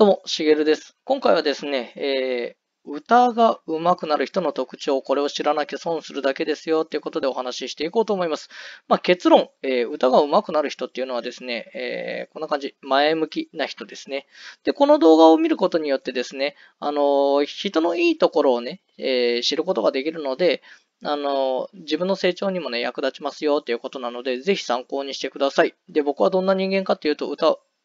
どうも、しげるです。今回はですね、えー、歌が上手くなる人の特徴、これを知らなきゃ損するだけですよということでお話ししていこうと思います。まあ、結論、えー、歌が上手くなる人っていうのはですね、えー、こんな感じ、前向きな人ですね。で、この動画を見ることによってですね、あの人のいいところをね、え知ることができるので、あの、自分の成長にもね、役立ちますよっていうことなので、ぜひ参考にしてください。で、僕はどんな人間かっていうと、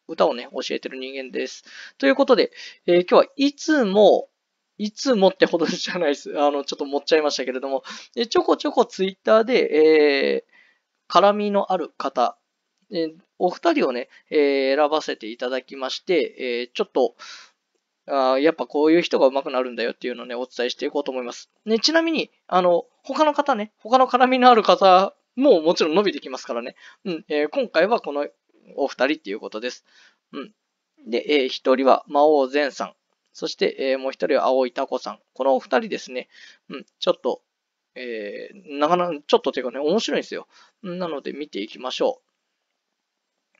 歌をね、教えてる人間です。ということで、えー、今日はいつも、いつもってほどじゃないです。あの、ちょっと持っちゃいましたけれども、えちょこちょこツイッターで、えー、絡みのある方、えお二人をね、えー、選ばせていただきまして、えちょっと、あやっぱこういう人が上手くなるんだよっていうのをね、お伝えしていこうと思います。ね、ちなみに、あの、他の方ね、他の絡みのある方ももちろん伸びてきますからね。うん、えー、今回はこのお二人っていうことです。うん。で、えー、一人は魔王善さん。そして、えー、もう一人は青いタコさん。このお二人ですね。うん、ちょっと、えー、なかなか、ちょっとというかね、面白いんですよ。なので、見ていきましょ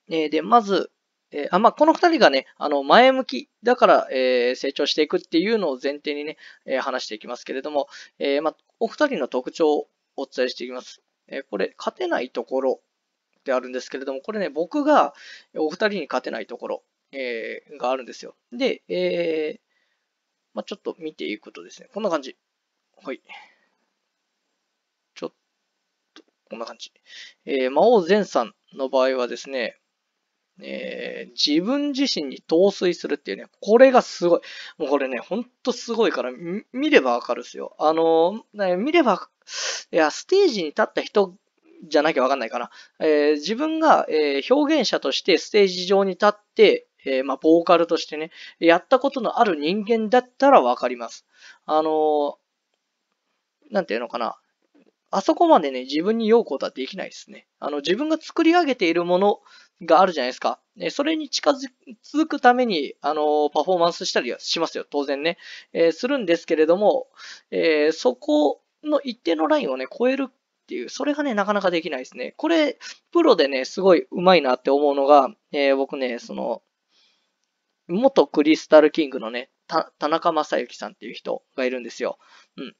う。えー、で、まず、えあ、まあ、この二人がね、あの、前向きだから、えー、成長していくっていうのを前提にね、えー、話していきますけれども、えー、まあ、お二人の特徴をお伝えしていきます。えこれ、勝てないところであるんですけれども、これね、僕がお二人に勝てないところ、えー、があるんですよ。で、えー、まあ、ちょっと見ていくとですね、こんな感じ。はい。ちょっと、こんな感じ。えー、魔王善さんの場合はですね、えー、自分自身に陶酔するっていうね、これがすごい。もうこれね、ほんとすごいから、見ればわかるっすよ。あのー、ね、見れば、いや、ステージに立った人じゃなきゃわかんないかな。えー、自分が、えー、表現者としてステージ上に立って、えー、まあ、ボーカルとしてね、やったことのある人間だったらわかります。あのー、なんていうのかな。あそこまでね、自分に酔うことはできないですね。あの、自分が作り上げているものがあるじゃないですか。えそれに近づくために、あの、パフォーマンスしたりはしますよ。当然ね。えー、するんですけれども、えー、そこの一定のラインをね、超えるっていう、それがね、なかなかできないですね。これ、プロでね、すごい上手いなって思うのが、えー、僕ね、その、元クリスタルキングのね、田中正幸さんっていう人がいるんですよ。うん。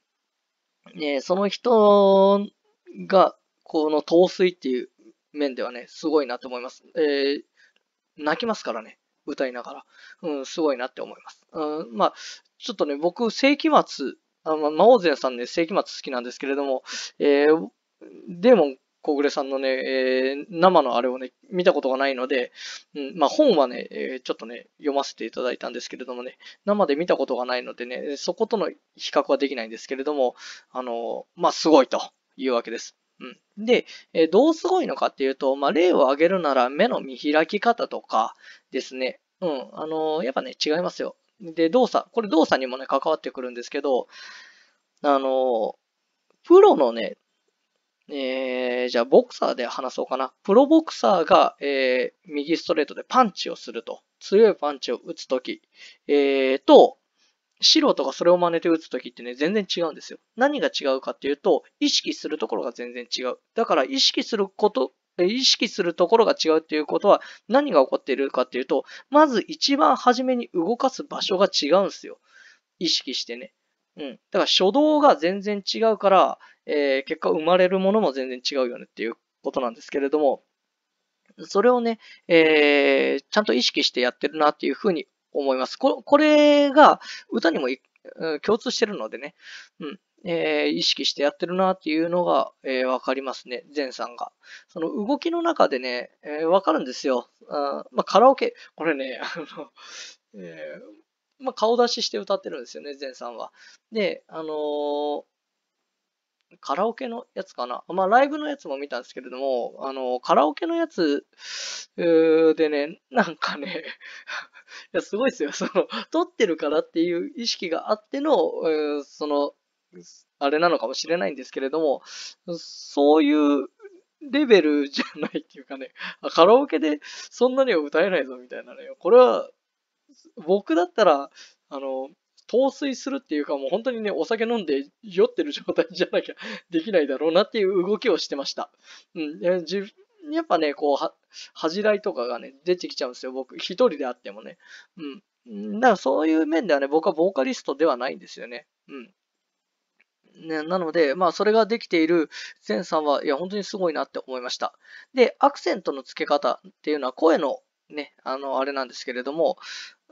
ね、その人が、この陶酔っていう面ではね、すごいなって思います。えー、泣きますからね、歌いながら。うん、すごいなって思います。うん、まあ、ちょっとね、僕、世紀末、あの、魔王前さんね、世紀末好きなんですけれども、えー、でも、小暮さんのね、えー、生のあれをね、見たことがないので、うん、まあ本はね、えー、ちょっとね、読ませていただいたんですけれどもね、生で見たことがないのでね、そことの比較はできないんですけれども、あのー、まあすごいというわけです。うん、で、えー、どうすごいのかっていうと、まあ例を挙げるなら目の見開き方とかですね、うん、あのー、やっぱね、違いますよ。で、動作、これ動作にもね、関わってくるんですけど、あのプロのね、えー、じゃあボクサーで話そうかな。プロボクサーが、えー、右ストレートでパンチをすると。強いパンチを打つとき、えー、と、素人がそれを真似て打つときってね、全然違うんですよ。何が違うかっていうと、意識するところが全然違う。だから意識すること、意識するところが違うっていうことは何が起こっているかっていうと、まず一番初めに動かす場所が違うんですよ。意識してね。うん。だから初動が全然違うから、えー、結果生まれるものも全然違うよねっていうことなんですけれども、それをね、えー、ちゃんと意識してやってるなっていうふうに思います。これが歌にも共通してるのでね、うん。えー、意識してやってるなっていうのが、えー、わかりますね。前さんが。その動きの中でね、えー、わかるんですよ。あまあ、カラオケ、これね、あの、えまあ、顔出しして歌ってるんですよね、前さんは。で、あのー、カラオケのやつかな。まあ、ライブのやつも見たんですけれども、あのー、カラオケのやつでね、なんかね いや、すごいですよ。その、撮ってるからっていう意識があっての、その、あれなのかもしれないんですけれども、そういうレベルじゃないっていうかね、カラオケでそんなには歌えないぞみたいなね、これは僕だったら、あの、陶酔するっていうか、もう本当にね、お酒飲んで酔ってる状態じゃなきゃできないだろうなっていう動きをしてました。うん。やっぱね、こう、は、恥じらいとかがね、出てきちゃうんですよ。僕、一人であってもね。うん。だからそういう面ではね、僕はボーカリストではないんですよね。うん。ね、なので、まあ、それができているンさんは、いや、本当にすごいなって思いました。で、アクセントの付け方っていうのは、声のね、あの、あれなんですけれども、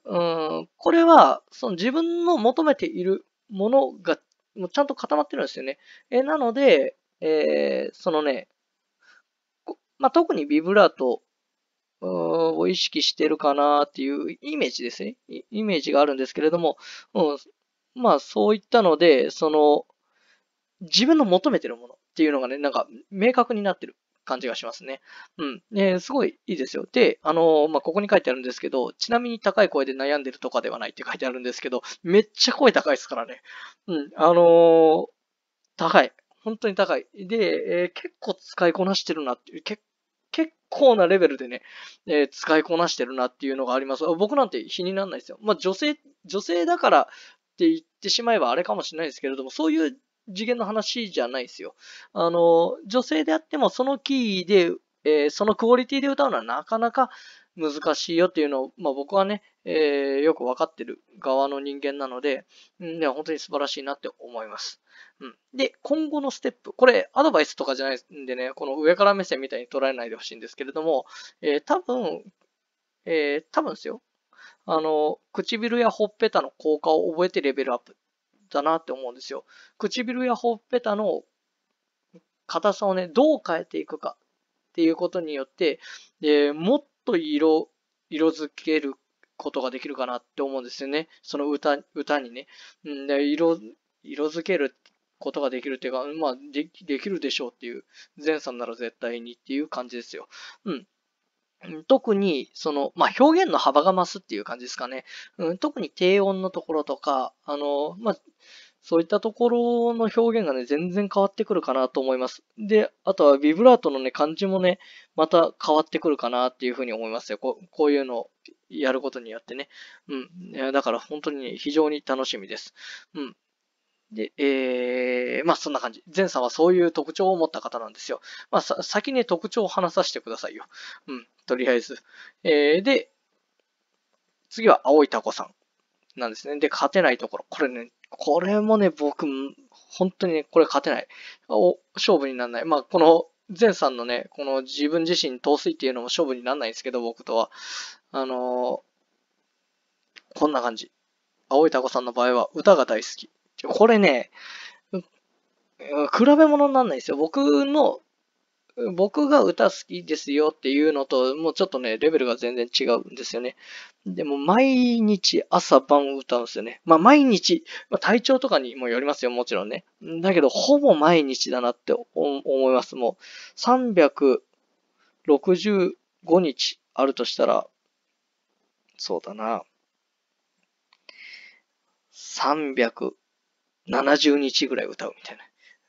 うん、これは、その自分の求めているものが、もうちゃんと固まってるんですよね。え、なので、えー、そのね、まあ、特にビブラートを意識してるかなっていうイメージですね。イメージがあるんですけれども、うん、まあそういったので、その、自分の求めてるものっていうのがね、なんか明確になってる。感じがしますね。うん。えー、すごいいいですよ。で、あのー、まあ、ここに書いてあるんですけど、ちなみに高い声で悩んでるとかではないって書いてあるんですけど、めっちゃ声高いですからね。うん。あのー、高い。本当に高い。で、え結構使いこなしてるなっていう、結結構なレベルでね、え使いこなしてるなっていうのがあります。僕なんて気にならないですよ。まあ、女性、女性だからって言ってしまえばあれかもしれないですけれども、そういう次元の話じゃないですよ。あの、女性であってもそのキーで、えー、そのクオリティで歌うのはなかなか難しいよっていうのを、まあ、僕はね、えー、よくわかってる側の人間なので、うん、で本当に素晴らしいなって思います。うん、で、今後のステップ。これ、アドバイスとかじゃないんでね、この上から目線みたいに捉えないでほしいんですけれども、えー、多分、えー、多分ですよ。あの、唇やほっぺたの効果を覚えてレベルアップ。だなって思うんですよ。唇やほっぺたの硬さをね、どう変えていくかっていうことによって、でもっと色、色づけることができるかなって思うんですよね。その歌、歌にね。うんで色、色づけることができるっていうか、まあで、できるでしょうっていう、前さんなら絶対にっていう感じですよ。うん。特に、その、まあ、表現の幅が増すっていう感じですかね。うん、特に低音のところとか、あの、まあ、そういったところの表現がね、全然変わってくるかなと思います。で、あとはビブラートのね、感じもね、また変わってくるかなっていうふうに思いますよ。こうこういうのをやることによってね。うん。だから本当に、非常に楽しみです。うん。で、えー、まあそんな感じ。前さんはそういう特徴を持った方なんですよ。まあ先に特徴を話させてくださいよ。うん、とりあえず。えー、で、次は青いタコさんなんですね。で、勝てないところ。これね、これもね、僕、本当にね、これ勝てない。お勝負にならない。まあこの、前さんのね、この自分自身陶酔っていうのも勝負にならないんですけど、僕とは。あのー、こんな感じ。青いタコさんの場合は歌が大好き。これね、比べ物にならないですよ。僕の、僕が歌好きですよっていうのと、もうちょっとね、レベルが全然違うんですよね。でも、毎日朝晩歌うんですよね。まあ、毎日、まあ、体調とかにもよりますよ、もちろんね。だけど、ほぼ毎日だなって思います。もう、365日あるとしたら、そうだな。300、70日ぐらい歌うみたいな。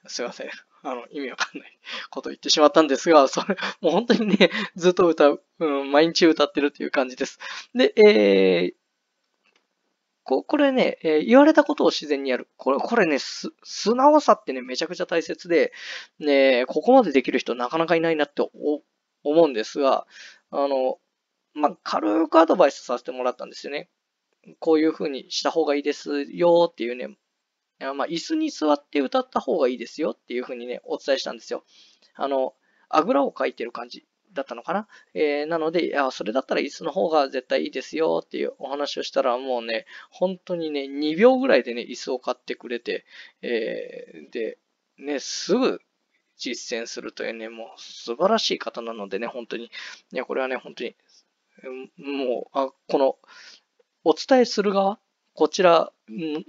すいません。あの、意味わかんないこと言ってしまったんですが、それ、もう本当にね、ずっと歌う、うん、毎日歌ってるっていう感じです。で、えー、ここれね、えー、言われたことを自然にやる。これ、これね、す、素直さってね、めちゃくちゃ大切で、ね、ここまでできる人なかなかいないなって思うんですが、あの、まあ、軽くアドバイスさせてもらったんですよね。こういうふうにした方がいいですよっていうね、まあ、椅子に座って歌った方がいいですよっていうふうにね、お伝えしたんですよ。あの、あぐらをかいてる感じだったのかな。えー、なので、いや、それだったら椅子の方が絶対いいですよっていうお話をしたら、もうね、本当にね、2秒ぐらいでね、椅子を買ってくれて、えー、で、ね、すぐ実践するというね、もう素晴らしい方なのでね、本当に。いや、これはね、本当に、もう、あこの、お伝えする側こちら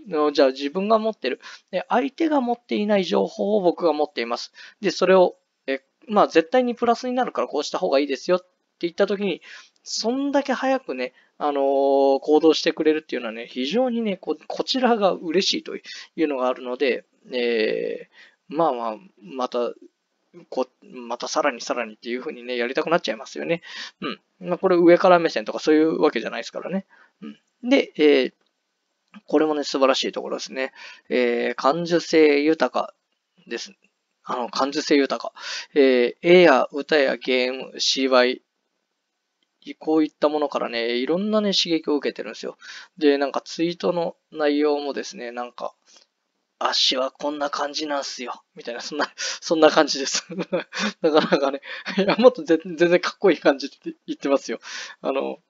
の、じゃあ自分が持ってる、相手が持っていない情報を僕が持っています。で、それを、えまあ、絶対にプラスになるからこうした方がいいですよって言った時に、そんだけ早くね、あのー、行動してくれるっていうのはね、非常にね、ここちらが嬉しいというのがあるので、えー、まあまあ、また、こまたさらにさらにっていう風にね、やりたくなっちゃいますよね。うん。まあ、これ上から目線とかそういうわけじゃないですからね。うん。で、えーこれもね、素晴らしいところですね。えー、感受性豊かです。あの、感受性豊か。えー、絵や歌やゲーム、芝居、こういったものからね、いろんなね、刺激を受けてるんですよ。で、なんかツイートの内容もですね、なんか、足はこんな感じなんすよ。みたいな、そんな、そんな感じです。なかなかね、いや、もっと全然かっこいい感じって言ってますよ。あの、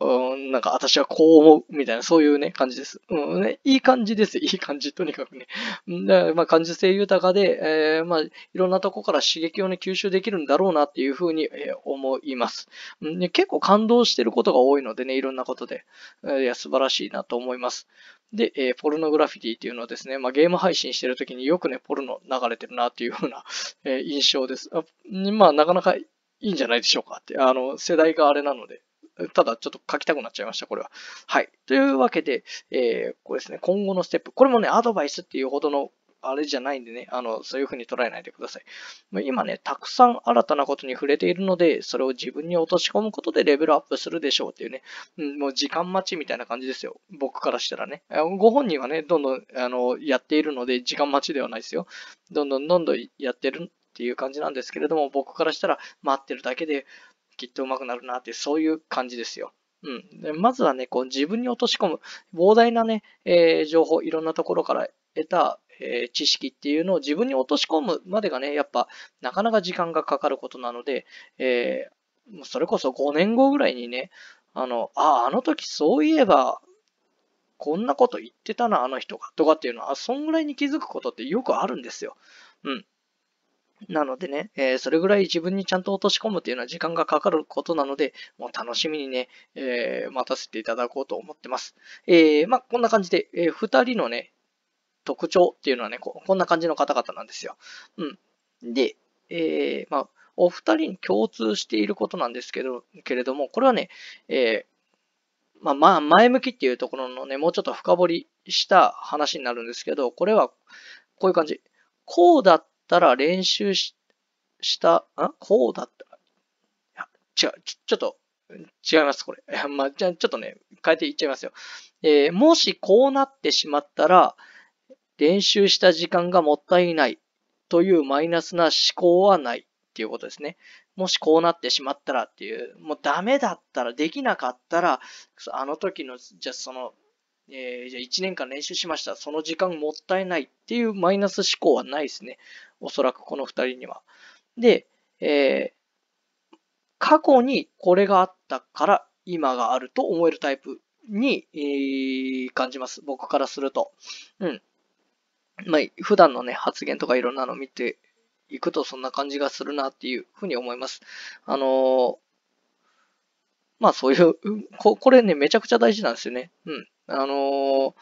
うん、なんか私はこう思うみたいな、そういうね、感じです。うん、ね、いい感じですよ。いい感じ、とにかくね。でまあ、感受性豊かで、えー、まあ、いろんなとこから刺激をね、吸収できるんだろうなっていうふうに、えー、思います、うんね。結構感動してることが多いのでね、いろんなことで。えー、いや、素晴らしいなと思います。で、えー、ポルノグラフィティっていうのはですね、まあ、ゲーム配信してるときによくね、ポルノ流れてるなっていうふうな、えー、印象です。あまあ、なかなかいいんじゃないでしょうかって、あの、世代があれなので。ただちょっと書きたくなっちゃいました、これは。はい。というわけで、えー、これですね、今後のステップ。これもね、アドバイスっていうほどのあれじゃないんでね、あの、そういうふうに捉えないでください。今ね、たくさん新たなことに触れているので、それを自分に落とし込むことでレベルアップするでしょうっていうね、うん、もう時間待ちみたいな感じですよ。僕からしたらね。ご本人はね、どんどん、あの、やっているので、時間待ちではないですよ。どんどんどんどんやってるっていう感じなんですけれども、僕からしたら待ってるだけで、きっと上手くなるなってそういう感じですよ。うん。でまずはね、こう自分に落とし込む、膨大なね、えー、情報、いろんなところから得た、えー、知識っていうのを自分に落とし込むまでがね、やっぱ、なかなか時間がかかることなので、えー、それこそ5年後ぐらいにね、あの、ああ、あの時そういえば、こんなこと言ってたな、あの人が、とかっていうのは、そんぐらいに気づくことってよくあるんですよ。うん。なのでね、えー、それぐらい自分にちゃんと落とし込むっていうのは時間がかかることなので、もう楽しみにね、えー、待たせていただこうと思ってます。えー、まあ、こんな感じで、え2人のね、特徴っていうのはねこ、こんな感じの方々なんですよ。うん。で、えまあ、お二人に共通していることなんですけど、けれども、これはね、えままあ、前向きっていうところのね、もうちょっと深掘りした話になるんですけど、これは、こういう感じ。こうだったら練習しした、こうだったいや、違う、ちちょっと、違います、これ。いや、まあ、じゃちょっとね、変えていっちゃいますよ。えー、もしこうなってしまったら、練習した時間がもったいないというマイナスな思考はないっていうことですね。もしこうなってしまったらっていう、もうダメだったら、できなかったら、あの時の、じゃあその、えー、じゃあ1年間練習しました。その時間もったいないっていうマイナス思考はないですね。おそらくこの2人には。で、えー、過去にこれがあったから今があると思えるタイプに、えー、感じます。僕からすると。うん。まあ、普段のね、発言とかいろんなの見ていくとそんな感じがするなっていうふうに思います。あのー、まあそういうこ、これね、めちゃくちゃ大事なんですよね。うん。あのー、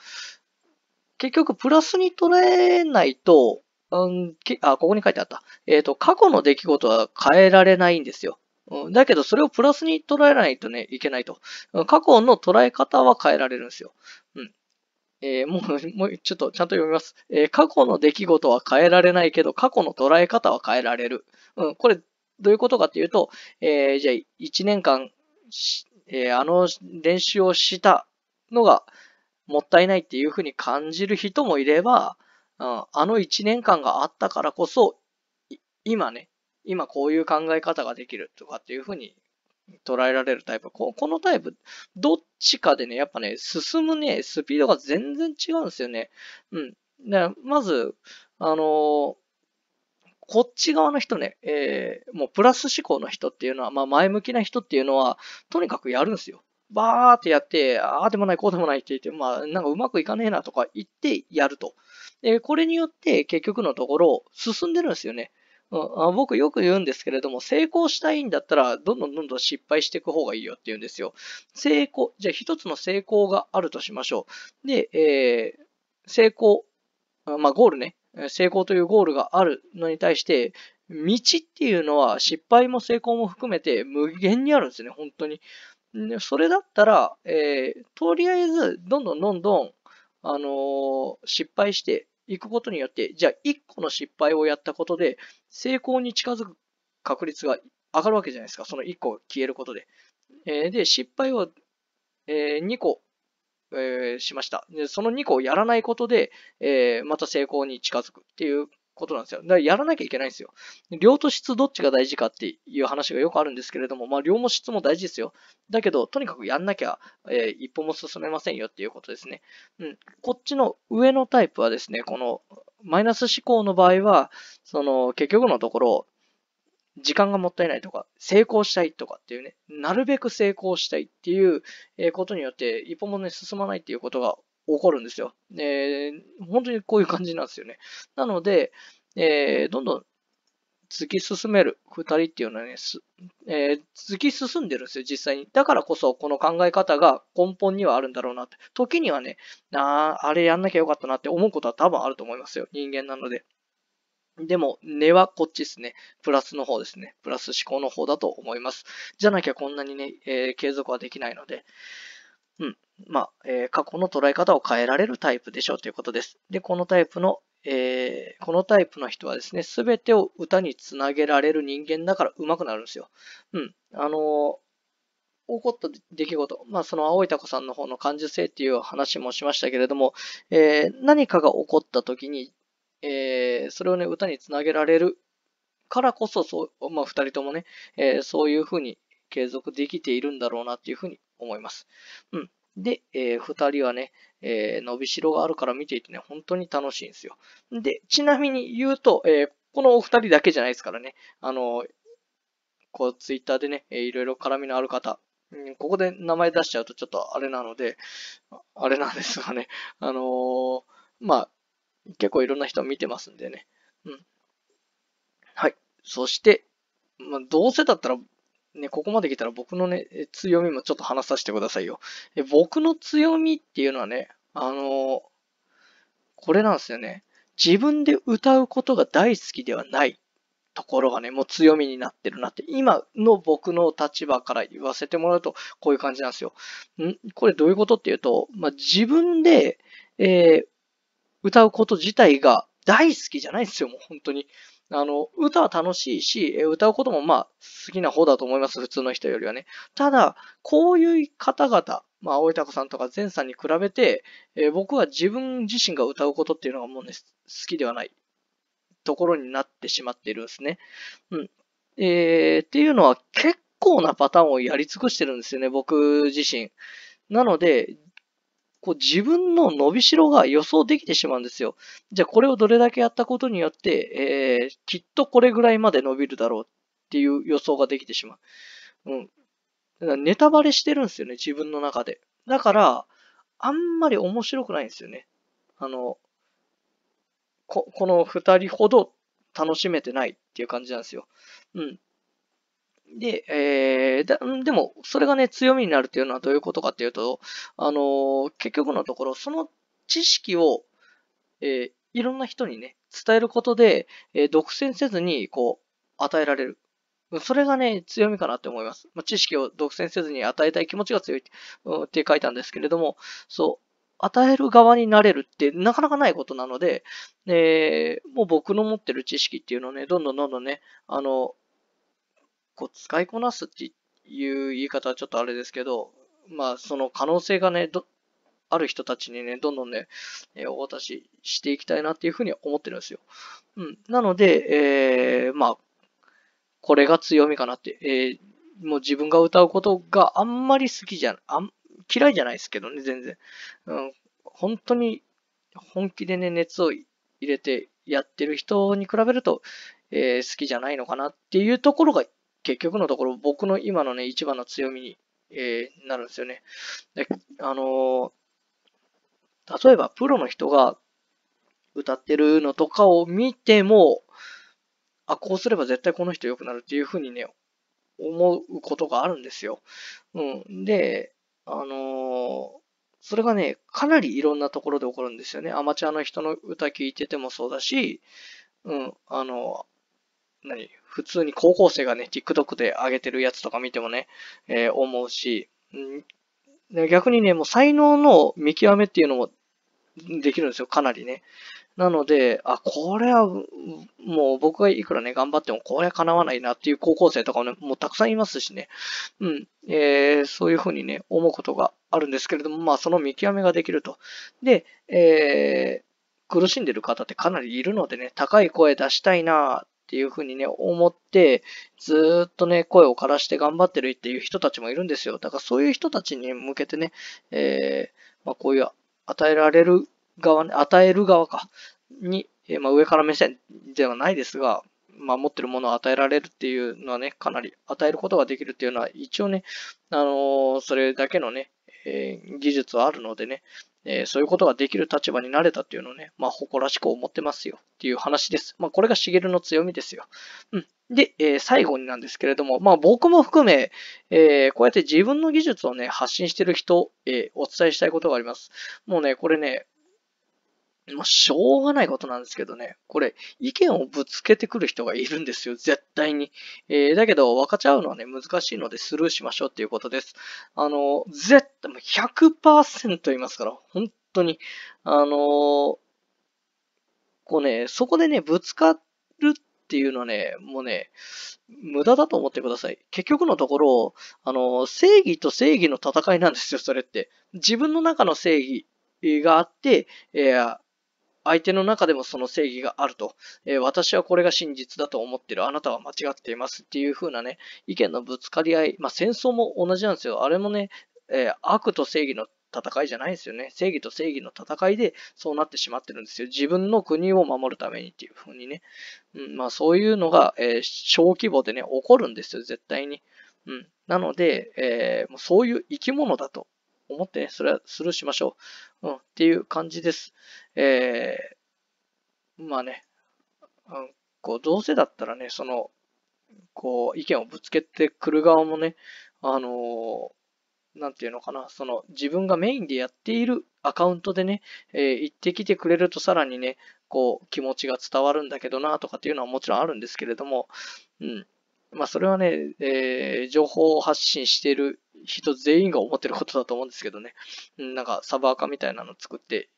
結局プラスに捉えないと、うん、あ、ここに書いてあった。えっ、ー、と、過去の出来事は変えられないんですよ。だけど、それをプラスに捉えないとね、いけないと。過去の捉え方は変えられるんですよ。うん。えー、もう、もう、ちょっと、ちゃんと読みます。えー、過去の出来事は変えられないけど、過去の捉え方は変えられる。うん、これ、どういうことかっていうと、えー、じゃあ、1年間、えあの練習をしたのが、もったいないっていうふうに感じる人もいれば、あの1年間があったからこそ、今ね、今こういう考え方ができるとかっていうふうに捉えられるタイプ。このタイプ、どっちかでね、やっぱね、進むね、スピードが全然違うんですよね。うん。まず、あのー、こっち側の人ね、えー、もうプラス思考の人っていうのは、まあ前向きな人っていうのは、とにかくやるんですよ。バーってやって、ああでもない、こうでもないって言って、まあなんかうまくいかねえなとか言ってやると。えこれによって結局のところ進んでるんですよね。うん、僕よく言うんですけれども、成功したいんだったら、どんどんどんどん失敗していく方がいいよって言うんですよ。成功、じゃあ一つの成功があるとしましょう。で、えー、成功、まあゴールね、成功というゴールがあるのに対して、道っていうのは失敗も成功も含めて無限にあるんですよね、本当に。それだったら、えー、とりあえず、どんどんどんどん、あの失敗していくことによって、じゃあ1個の失敗をやったことで、成功に近づく確率が上がるわけじゃないですか。その1個消えることで。えー、で、失敗を、えー、2個、えー、しました。で、その2個をやらないことで、えまた成功に近づくっていうことなんですよ。だからやらなきゃいけないんですよ。量と質どっちが大事かっていう話がよくあるんですけれども、まあ量も質も大事ですよ。だけど、とにかくやんなきゃ、えー、一歩も進めませんよっていうことですね。うん。こっちの上のタイプはですね、このマイナス思考の場合は、その結局のところ、時間がもったいないとか、成功したいとかっていうね、なるべく成功したいっていうことによって、一歩もね、進まないっていうことが起こるんですよ。えー、本当にこういう感じなんですよね。なので、えー、どんどん突き進める2人っていうのはね、えー、突き進んでるんですよ、実際に。だからこそ、この考え方が根本にはあるんだろうなって。時にはね、ああ、あれやんなきゃよかったなって思うことは多分あると思いますよ、人間なので。でも、根はこっちですね。プラスの方ですね。プラス思考の方だと思います。じゃなきゃこんなにね、えー、継続はできないので。うん。まあ、え過去の捉え方を変えられるタイプでしょうということです。で、このタイプの、えー、このタイプの人はですね、すべてを歌につなげられる人間だから上手くなるんですよ。うん。あの起こった出来事、まあ、その青いタコさんの方の感受性っていう話もしましたけれども、えー、何かが起こった時に、えー、それをね、歌につなげられるからこそ、そう、まあ、二人ともね、えー、そういうふうに継続できているんだろうなっていうふうに思います。うん。で、えー、2人はね、えー、伸びしろがあるから見ていてね、本当に楽しいんですよ。で、ちなみに言うと、えー、このお二人だけじゃないですからね、あの、こう、ツイッターでね、えー、いろいろ絡みのある方、うん、ここで名前出しちゃうとちょっとあれなので、あれなんですがね、あのー、まあ、結構いろんな人見てますんでね。うん。はい。そして、まあ、どうせだったらね、ここまで来たら僕のね、強みもちょっと話させてくださいよ。え僕の強みっていうのはね、あのこれなんですよね。自分で歌うことが大好きではないところがね、もう強みになってるなって、今の僕の立場から言わせてもらうと、こういう感じなんですよ。んこれどういうことっていうと、まあ、自分で、えー、歌うこと自体が大好きじゃないんですよ、もう本当に。あの、歌は楽しいし、歌うこともまあ好きな方だと思います、普通の人よりはね。ただ、こういう方々、まあ、青いたこさんとか善さんに比べて、えー、僕は自分自身が歌うことっていうのがもうね、好きではないところになってしまっているんですね。うん。えー、っていうのは結構なパターンをやり尽くしてるんですよね、僕自身。なので、こう自分の伸びしろが予想できてしまうんですよ。じゃあこれをどれだけやったことによって、えー、きっとこれぐらいまで伸びるだろうっていう予想ができてしまう。うん。だからネタバレしてるんですよね、自分の中で。だから、あんまり面白くないんですよね。あの、こ、この二人ほど楽しめてないっていう感じなんですよ。うん。で、えー、だでも、それがね、強みになるというのはどういうことかというと、あのー、結局のところ、その知識を、えー、いろんな人にね、伝えることで、えー、独占せずに、こう、与えられる。それがね、強みかなって思います。まあ、知識を独占せずに与えたい気持ちが強いって書いたんですけれども、そう、与える側になれるってなかなかないことなので、えー、もう僕の持ってる知識っていうのをね、どんどんどんどんね、あの、個使いこなすっていう言い方はちょっとあれですけど、まあ、その可能性がね、ある人たちにね、どんどんね、えー、お渡ししていきたいなっていうふうに思ってるんですよ。うん。なので、えー、まあ、これが強みかなって、えー、もう自分が歌うことがあんまり好きじゃあん、嫌いじゃないですけどね、全然。うん、本当に本気でね、熱を入れてやってる人に比べると、えー、好きじゃないのかなっていうところが結局のところ僕の今のね、一番の強みに、えー、なるんですよね。で、あのー、例えばプロの人が歌ってるのとかを見ても、あ、こうすれば絶対この人良くなるっていうふうにね、思うことがあるんですよ。うん。で、あのー、それがね、かなりいろんなところで起こるんですよね。アマチュアの人の歌聴いててもそうだし、うん、あの、何、普通に高校生がね、TikTok で上げてるやつとか見てもね、えー、思うし、ん逆にね、もう才能の見極めっていうのもできるんですよ、かなりね。なので、あ、これは、もう僕がいくらね、頑張っても、これは叶わないなっていう高校生とかもね、もうたくさんいますしね。うん。えー、そういうふうにね、思うことがあるんですけれども、まあ、その見極めができると。で、えー、苦しんでる方ってかなりいるのでね、高い声出したいなっていうふうにね、思って、ずっとね、声を枯らして頑張ってるっていう人たちもいるんですよ。だからそういう人たちに向けてね、えー、まあ、こういう与えられる側与える側か、に、えー、まあ、上から目線ではないですが、まあ、持ってるものを与えられるっていうのはね、かなり与えることができるっていうのは、一応ね、あのー、それだけのね、え技術はあるのでね、えそういうことができる立場になれたっていうのをね、まあ、誇らしく思ってますよっていう話です。まあ、これが茂の強みですよ。うん。で、え最後になんですけれども、まあ、僕も含め、えこうやって自分の技術をね、発信してる人、えお伝えしたいことがあります。もうね、これね、もうしょうがないことなんですけどね。これ、意見をぶつけてくる人がいるんですよ、絶対に。えー、だけど、分かち合うのはね、難しいのでスルーしましょうっていうことです。あの、絶対、100%言いますから、本当に。あのこうね、そこでね、ぶつかるっていうのはね、もうね、無駄だと思ってください。結局のところ、あの、正義と正義の戦いなんですよ、それって。自分の中の正義があって、えー、相手の中でもその正義があると、えー、私はこれが真実だと思ってる、あなたは間違っていますっていう風なね、意見のぶつかり合い、まあ、戦争も同じなんですよ。あれもね、えー、悪と正義の戦いじゃないんですよね。正義と正義の戦いでそうなってしまってるんですよ。自分の国を守るためにっていう風にね。うん、まあそういうのが、えー、小規模でね、起こるんですよ、絶対に。うん。なので、えー、もうそういう生き物だと思ってね、それはスルーしましょう。うん、っていう感じです。えー、まあね、うん、こう、どうせだったらね、その、こう、意見をぶつけてくる側もね、あのー、なんていうのかな、その、自分がメインでやっているアカウントでね、えー、行ってきてくれるとさらにね、こう、気持ちが伝わるんだけどな、とかっていうのはもちろんあるんですけれども、うん。まあ、それはね、えー、情報を発信している人全員が思ってることだと思うんですけどね、うん、なんかサブアカみたいなの作って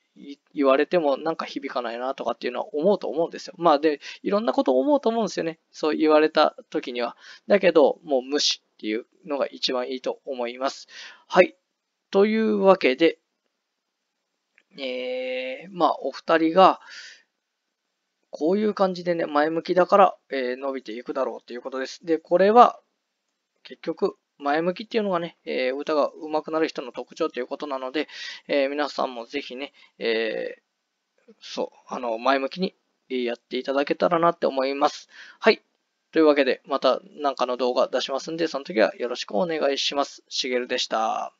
言われてもなんか響かないなとかっていうのは思うと思うんですよ。まあで、いろんなこと思うと思うんですよね。そう言われた時には。だけど、もう無視っていうのが一番いいと思います。はい。というわけで、えー、まあお二人が、こういう感じでね、前向きだから、えー、伸びていくだろうということです。で、これは結局前向きっていうのがね、えー、歌が上手くなる人の特徴ということなので、えー、皆さんもぜひね、えー、そう、あの、前向きにやっていただけたらなって思います。はい。というわけで、また何かの動画出しますんで、その時はよろしくお願いします。しげるでした。